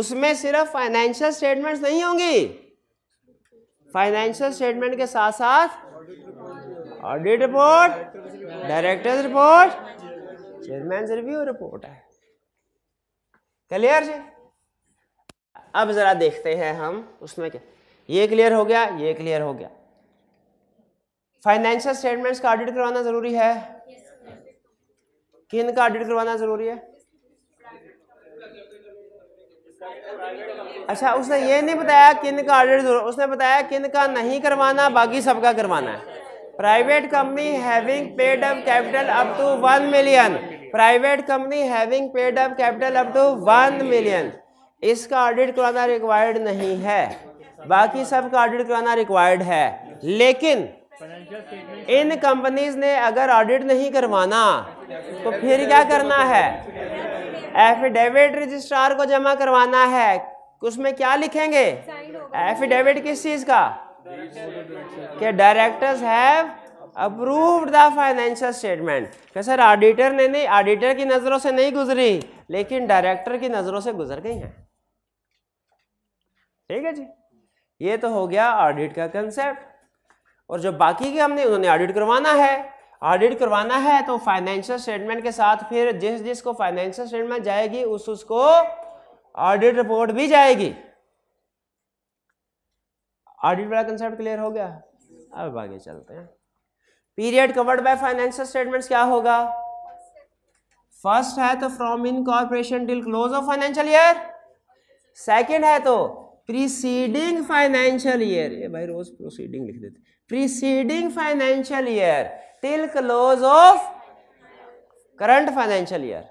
Speaker 1: उसमें सिर्फ फाइनेंशियल स्टेटमेंट्स नहीं होंगी फाइनेंशियल स्टेटमेंट के साथ साथ audit report directors report chairman review report है क्लियर जी अब जरा देखते हैं हम उसमें क्या ये क्लियर हो गया ये क्लियर हो गया फाइनेंशियल स्टेटमेंट्स का ऑडिट करवाना जरूरी है किन का ऑडिट करवाना जरूरी है अच्छा उसने ये नहीं बताया किन का ऑडिट उसने बताया किन का नहीं करवाना बाकी सबका करवाना है private company having paid up capital up to one million private company having paid up capital up to one million इसका ऑडिट कराना रिक्वायर्ड नहीं है बाकी सब का ऑडिट कराना रिक्वायर्ड है लेकिन इन कंपनीज ने अगर ऑडिट नहीं करवाना तो फिर क्या करना है एफिडेविट रजिस्ट्रार को जमा करवाना है उसमें क्या लिखेंगे एफिडेविट किस चीज का के directors have approved the financial statement क्या सर ऑडिटर ने नहीं ऑडिटर की नज़रों से नहीं गुजरी लेकिन डायरेक्टर की नज़रों से गुजर गई है ठीक है जी ये तो हो गया ऑडिट का कंसेप्ट और जो बाकी के हमने उन्होंने ऑडिट करवाना है ऑडिट करवाना है तो फाइनेंशियल स्टेटमेंट के साथ फिर जिस जिसको फाइनेंशियल स्टेटमेंट जाएगी उस उसको ऑडिट रिपोर्ट भी जाएगी ऑडिट वाला कंसेप्ट क्लियर हो गया अब आगे चलते हैं period covered by financial statements क्या होगा फर्स्ट है तो from incorporation till close of financial year second है तो प्रीसीडिंग फाइनेंशियल ईयर ये भाई रोज प्रोसीडिंग लिख देते preceding financial year till close of current financial year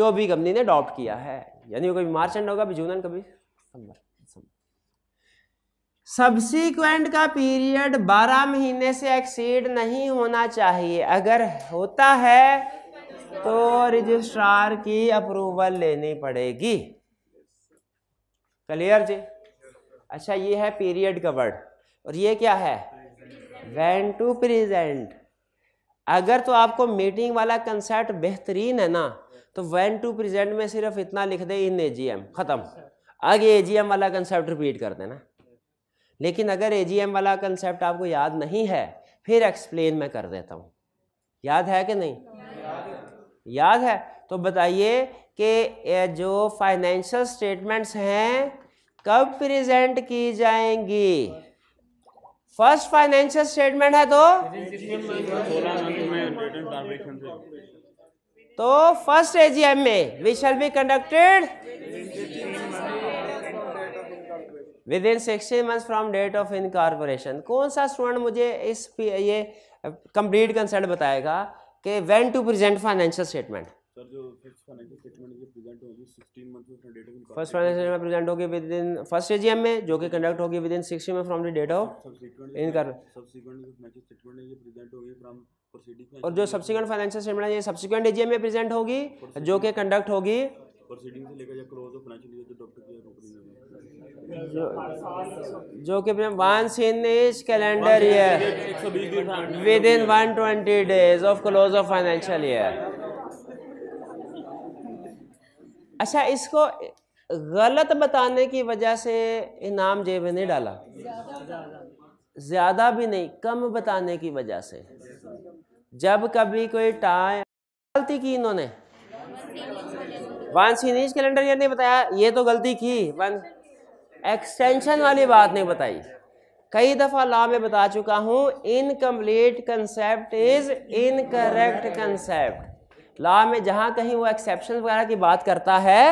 Speaker 1: जो भी कंपनी ने अडॉप्ट किया है यानी कभी मार्च एंड होगा भी जून एंड कभी सितंबर सब्सिक्वेंट का पीरियड 12 महीने से एक्सीड नहीं होना चाहिए अगर होता है तो रजिस्ट्रार की अप्रूवल लेनी पड़ेगी क्लियर जी अच्छा ये है पीरियड का वर्ड और ये क्या है वैन टू प्रेजेंट अगर तो आपको मीटिंग वाला कंसेप्ट बेहतरीन है ना तो वैन टू प्रेजेंट में सिर्फ इतना लिख दे इन एजीएम खत्म आगे एजीएम वाला कंसेप्ट रिपीट कर देना लेकिन अगर ए वाला कंसेप्ट आपको याद नहीं है फिर एक्सप्लेन मैं कर देता हूँ याद है कि नहीं याद है तो बताइए कि जो फाइनेंशियल स्टेटमेंट्स हैं कब प्रेजेंट की जाएंगी फर्स्ट फाइनेंशियल स्टेटमेंट है तो तो फर्स्ट एजीएम में we shall be conducted within sixteen month from date of incorporation कौन सा स्टूडेंट मुझे इस ये कंप्लीट कंसर्ट बताएगा कि when to present financial statement first financial present होगी विद इन फर्स्ट एजीएम में जो कि कंडक्ट होगी विद इन सिक्सटी में फ्रॉम द डेट ऑफ इनकर और जो सब्सिक्वेंट फाइनेंशियल स्टेटमेंट है ये सब्सिक्वेंट एजीएम में प्रेजेंट होगी जो कि कंडक्ट होगी जो, कि once in is calendar year within 120 days of close of financial year अच्छा इसको गलत बताने की वजह से इनाम जेब नहीं डाला ज़्यादा भी नहीं कम बताने की वजह से जब कभी कोई टाइम गलती की इन्होंने once in is calendar year नहीं बताया ये तो गलती की वन एक्सटेंशन वाली बात नहीं बताई कई दफ़ा लॉ में बता चुका हूँ incomplete concept is incorrect concept law में जहाँ कहीं वो एक्सेप्शन वगैरह की बात करता है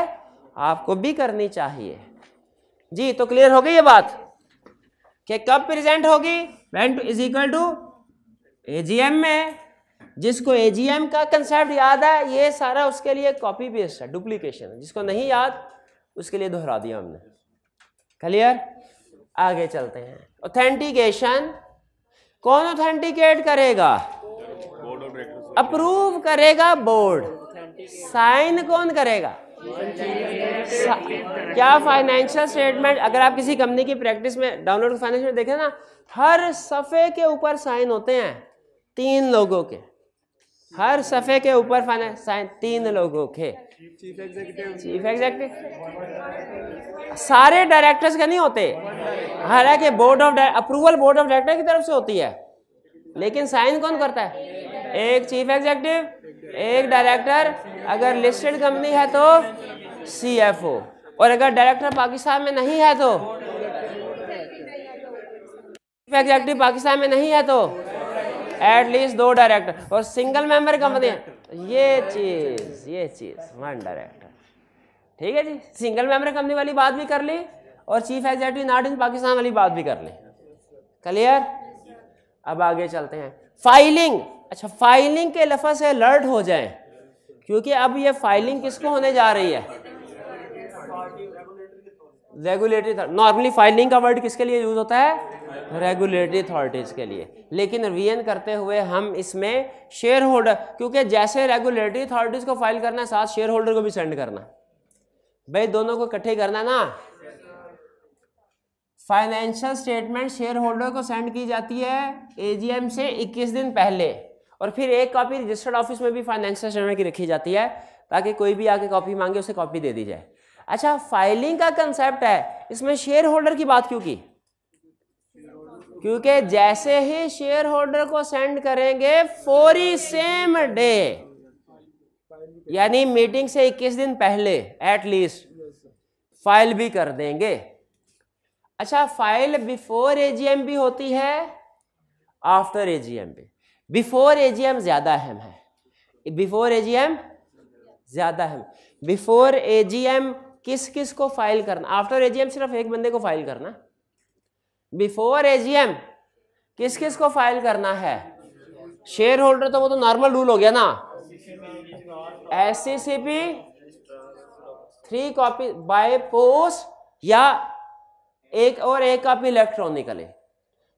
Speaker 1: आपको भी करनी चाहिए जी तो क्लियर हो गई ये बात कि कब प्रेजेंट होगी when to is equal to AGM में जिसको एजीएम का कंसेप्ट याद है ये सारा उसके लिए कॉपी पेस्ट है डुप्लीकेशन है जिसको नहीं याद उसके लिए दोहरा दिया हमने क्लियर आगे चलते हैं ऑथेंटिकेशन कौन ऑथेंटिकेट करेगा अप्रूव करेगा बोर्ड साइन कौन करेगा क्या फाइनेंशियल स्टेटमेंट अगर आप किसी कंपनी की प्रैक्टिस में डाउनलोड फाइनेंशियल देखें ना हर सफ़े के ऊपर साइन होते हैं तीन लोगों के हर सफ़े के ऊपर तीन लोगों के चीफ एग्जीक्यूटिव सारे डायरेक्टर्स के नहीं होते हालांकि board of approval board of director की तरफ से होती है लेकिन साइन कौन करता है एक चीफ एग्जीक्यूटिव एक डायरेक्टर अगर लिस्टेड कंपनी है तो ओ और अगर डायरेक्टर पाकिस्तान में नहीं है तो चीफ एग्जीक्यूटिव पाकिस्तान में नहीं है तो एटलीस्ट दो डायरेक्टर और सिंगल मेंबर कंपनी ये चीज ये चीज वन डायरेक्टर ठीक है जी सिंगल मेंबर कंपनी वाली बात भी कर ली और chief executive not in Pakistan वाली बात भी कर ली क्लियर अब आगे चलते हैं फाइलिंग अच्छा फाइलिंग के लफज से अलर्ट हो जाए क्योंकि अब ये फाइलिंग किसको होने जा रही है रेगुलेटरी नॉर्मली फाइलिंग का वर्ड किसके लिए यूज होता है रेगुलेटरी अथॉरिटीज़ के लिए लेकिन रिवीजन करते हुए हम इसमें शेयर होल्डर क्योंकि जैसे रेगुलेटरी अथॉरिटीज़ को फाइल करना है साथ शेयर होल्डर को भी सेंड करना भाई दोनों को इकट्ठे करना ना फाइनेंशियल स्टेटमेंट शेयर होल्डर को सेंड की जाती है एजीएम से 21 दिन पहले और फिर एक कॉपी रजिस्टर्ड ऑफिस में भी फाइनेंशियल स्टेटमेंट की रखी जाती है ताकि कोई भी आके कॉपी मांगे उसे कॉपी दे दी जाए अच्छा फाइलिंग का कंसेप्ट है इसमें शेयर होल्डर की बात क्यों की क्योंकि जैसे ही शेयर होल्डर को सेंड करेंगे फोरी सेम डे यानी मीटिंग से 21 दिन पहले एटलीस्ट फाइल भी कर देंगे अच्छा फाइल बिफोर एजीएम भी होती है आफ्टर एजीएम भी बिफोर एजीएम ज्यादा अहम है बिफोर एजीएम ज्यादा अहम बिफोर एजीएम किस किस को फाइल करना आफ्टर एजीएम सिर्फ एक बंदे को फाइल करना बिफोर एजीएम किस किस को फाइल करना है शेयर होल्डर तो वो तो नॉर्मल रूल हो गया ना S C P three copy by post या एक और एक कॉपी इलेक्ट्रॉनिकली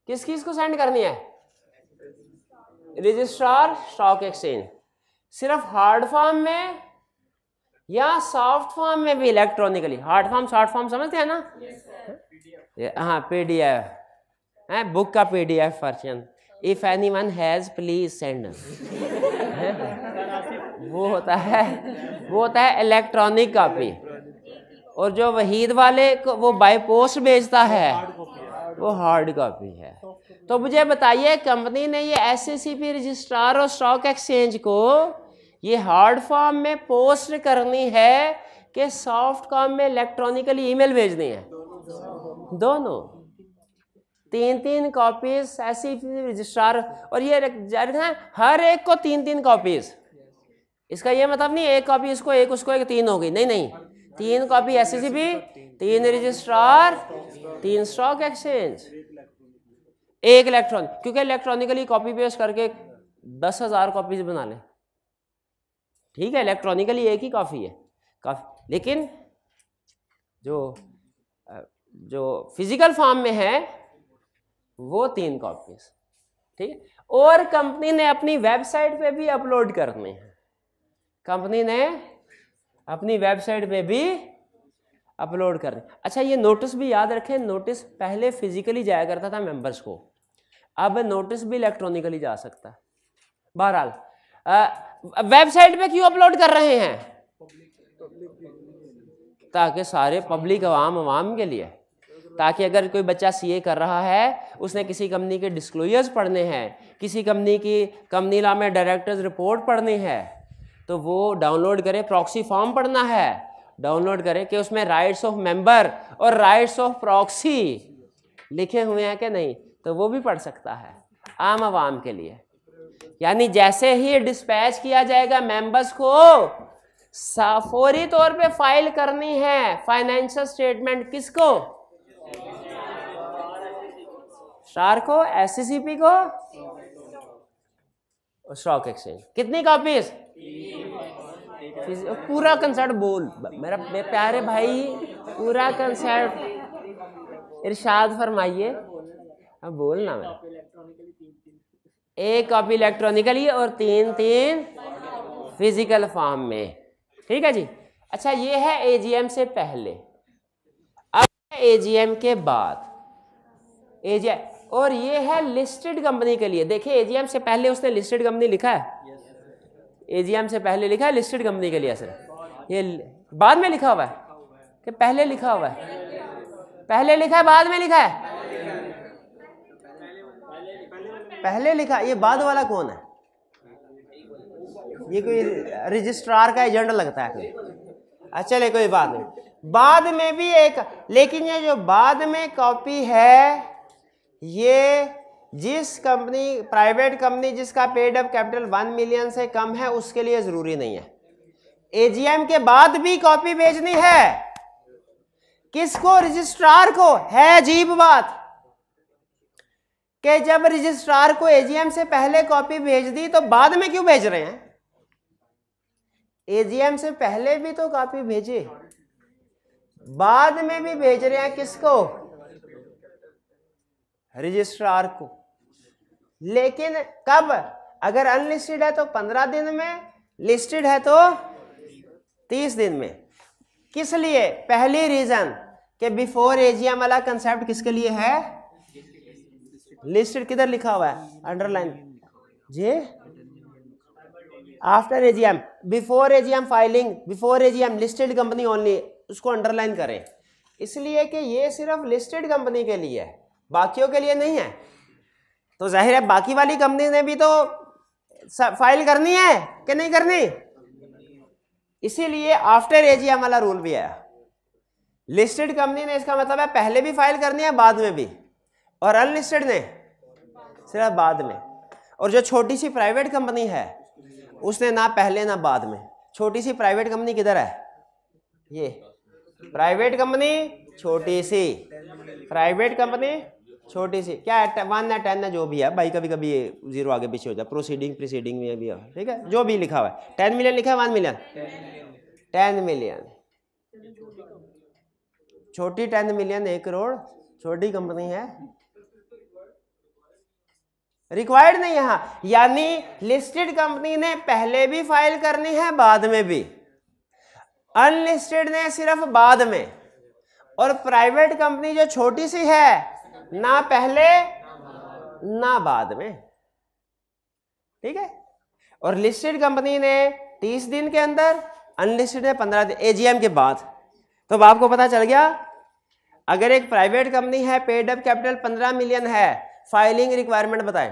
Speaker 1: किस किस को सेंड करनी है रजिस्ट्रार स्टॉक एक्सचेंज सिर्फ हार्ड फॉर्म में या सॉफ्ट फॉर्म में भी electronically hard form soft form समझते हैं ना yes, हाँ पी डी एफ है बुक का P D F version if anyone has please send वो होता है वो होता है इलेक्ट्रॉनिक कापी और जो वहीद वाले को वो बाय पोस्ट भेजता है वो हार्ड कॉपी है तो मुझे बताइए कंपनी ने ये एस रजिस्ट्रार और स्टॉक एक्सचेंज को ये हार्ड फॉर्म में पोस्ट करनी है कि सॉफ्ट कॉम में इलेक्ट्रॉनिकली ईमेल भेजनी है दोनों तीन तीन कॉपीज ऐसी रजिस्ट्रार और ये है हर एक को तीन तीन कॉपीज इसका ये मतलब नहीं एक कॉपी इसको एक उसको एक तीन हो गई नहीं नहीं तीन कॉपी एस तीन रजिस्ट्रार तीन स्टॉक एक्सचेंज एक इलेक्ट्रॉन क्योंकि इलेक्ट्रॉनिकली कॉपी पेस्ट करके दस हजार कॉपीज बना लें ठीक है इलेक्ट्रॉनिकली एक ही कॉपी है लेकिन जो जो फिजिकल फॉर्म में है वो तीन कॉपीज ठीक है और कंपनी ने अपनी वेबसाइट पे भी अपलोड करने हैं कंपनी ने अपनी वेबसाइट पे भी अपलोड करने अच्छा ये नोटिस भी याद रखें नोटिस पहले फिजिकली जाया करता था मेंबर्स को अब नोटिस भी इलेक्ट्रॉनिकली जा सकता है बहरहाल वेबसाइट पे क्यों अपलोड कर रहे हैं ताकि सारे पब्लिक आवाम आवाम के लिए ताकि अगर कोई बच्चा सीए कर रहा है उसने किसी कंपनी के डिस्क्लोजर्स पढ़ने हैं किसी कंपनी की कंपनी ला में डायरेक्टर्स रिपोर्ट पढ़नी है तो वो डाउनलोड करे प्रॉक्सी फॉर्म पढ़ना है डाउनलोड करें कि उसमें राइट्स ऑफ मेंबर और राइट्स ऑफ प्रॉक्सी लिखे हुए हैं कि नहीं तो वो भी पढ़ सकता है आम आवाम के लिए यानी जैसे ही डिस्पैच किया जाएगा मेंबर्स को फौरी तौर पे फाइल करनी है फाइनेंशियल स्टेटमेंट किसको स्टार को एस को स्टॉक एक्सचेंज कितनी कॉपीज पूरा कंसर्ट बोल मेरा मेरे प्यारे भाई पूरा कंसर्ट इरशाद फरमाइए अब बोलना मैं एक कॉपी इलेक्ट्रॉनिकली और तीन तीन फिजिकल फॉर्म में ठीक है जी अच्छा ये है एजीएम से पहले अब एजीएम के बाद एजीएम और ये है लिस्टेड कंपनी के लिए देखिए एजीएम से पहले उसने लिस्टेड कंपनी लिखा है एजीएम से पहले लिखा है लिस्टेड कंपनी के लिए सर ये बाद में लिखा हुआ है कि पहले लिखा हुआ है पहले लिखा है बाद में लिखा है पहले लिखा ये बाद वाला कौन है ये कोई रजिस्ट्रार का एजेंट लगता है कोई अच्छा, ले कोई बात नहीं बाद में भी एक लेकिन ये जो बाद में कॉपी है ये जिस कंपनी प्राइवेट कंपनी जिसका paid up capital one million से कम है उसके लिए जरूरी नहीं है एजीएम के बाद भी कॉपी भेजनी है किसको रजिस्ट्रार को है अजीब बात कि जब रजिस्ट्रार को एजीएम से पहले कॉपी भेज दी तो बाद में क्यों भेज रहे हैं एजीएम से पहले भी तो कॉपी भेजी बाद में भी भेज रहे हैं किसको रजिस्ट्रार को लेकिन कब अगर अनलिस्टेड है तो पंद्रह दिन में लिस्टेड है तो तीस दिन में किस लिए पहली रीजन कि बिफोर एजीएम वाला कंसेप्ट किसके लिए है लिस्टेड किधर लिखा हुआ है अंडरलाइन जी after AGM before AGM filing before AGM listed company only उसको अंडरलाइन करें इसलिए कि ये सिर्फ लिस्टेड कंपनी के लिए है बाकियों के लिए नहीं है तो जाहिर है बाकी वाली कंपनी ने भी तो फाइल करनी है कि नहीं करनी इसीलिए आफ्टर एजीएम वाला रूल भी आया लिस्टेड कंपनी ने इसका मतलब है पहले भी फाइल करनी है बाद में भी और अनलिस्टेड ने सिर्फ बाद में और जो छोटी सी प्राइवेट कंपनी है उसने ना पहले ना बाद में छोटी सी प्राइवेट कंपनी किधर है ये प्राइवेट कंपनी छोटी सी प्राइवेट कंपनी छोटी सी क्या है वन या टेन है जो भी है भाई कभी कभी जीरो आगे पीछे हो जाए प्रोसीडिंग प्रीसीडिंग में भी ठीक है जो भी लिखा हुआ है टेन मिलियन लिखा है वन मिलियन टेन मिलियन छोटी टेन मिलियन एक करोड़ छोटी कंपनी है रिक्वायर्ड नहीं यहां यानी लिस्टेड कंपनी ने पहले भी फाइल करनी है बाद में भी अनलिस्टेड ने सिर्फ बाद में और प्राइवेट कंपनी जो छोटी सी है ना पहले ना बाद में ठीक है और लिस्टेड कंपनी ने 30 दिन के अंदर अनलिस्टेड ने 15 दिन एजीएम के बाद तो अब आपको पता चल गया अगर एक प्राइवेट कंपनी है पेड अप कैपिटल 15 मिलियन है फाइलिंग रिक्वायरमेंट बताएं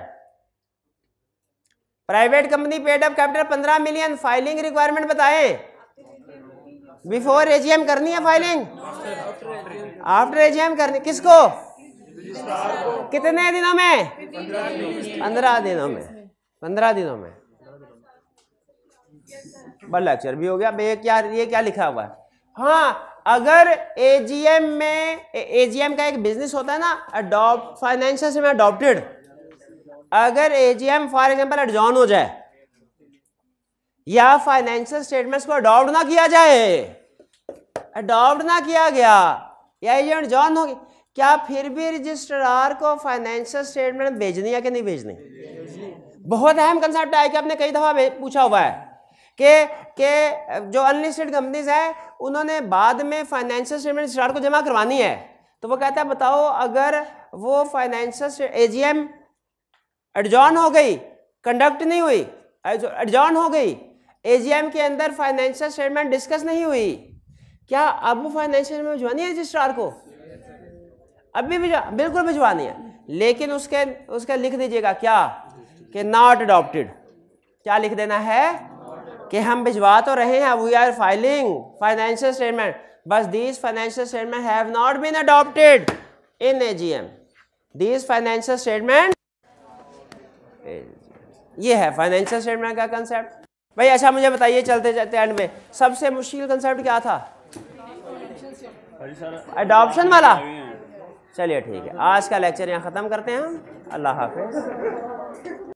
Speaker 1: private company paid up capital 15 million filing requirement बताएं बिफोर एजीएम करनी है फाइलिंग आफ्टर एजीएम करनी किसको कितने दिनों में पंद्रह दिनों में पंद्रह दिनों में बल अक्षर भी हो गया ये क्या ये क्या लिखा हुआ है हाँ अगर एजीएम में एजीएम का एक बिजनेस होता है ना अडॉप्ट फाइनेंशियल से अडॉप्टेड अगर एजीएम फॉर एग्जांपल एडजॉन हो जाए या फाइनेंशियल स्टेटमेंट्स को अडॉप्ट ना किया जाए अडॉप्ट ना किया गया या एजेंट जॉन हो गया क्या फिर भी रजिस्ट्रार को फाइनेंशियल स्टेटमेंट भेजनी है कि नहीं भेजनी बहुत अहम कंसेप्ट है कि आपने कई दफ़ा पूछा हुआ है कि के जो अनलिस्टेड कंपनीज हैं उन्होंने बाद में फाइनेंशियल स्टेटमेंट रजिस्ट्रार को जमा करवानी है तो वो कहता है बताओ अगर वो financial A G M adjourn हो गई कंडक्ट नहीं हुई एडजॉन हो गई एजीएम के अंदर फाइनेंशियल स्टेटमेंट डिस्कस नहीं हुई क्या अब फाइनेंशियल में ज्वाइन है रजिस्ट्रार को अब भी भिजवा बिल्कुल नहीं है लेकिन उसके उसके लिख दीजिएगा क्या कि नॉट अडॉप्टेड क्या लिख देना है कि हम भिजवा तो रहे हैं we are filing financial statement बस these financial statement have not been adopted in AGM these financial statement ये है फाइनेंशियल स्टेटमेंट का कंसेप्ट भाई अच्छा मुझे बताइए चलते चलते एंड में सबसे मुश्किल कंसेप्ट क्या था अडॉप्शन वाला चलिए ठीक है आज का लेक्चर यहाँ ख़त्म करते हैं हम अल्लाह हाफिज़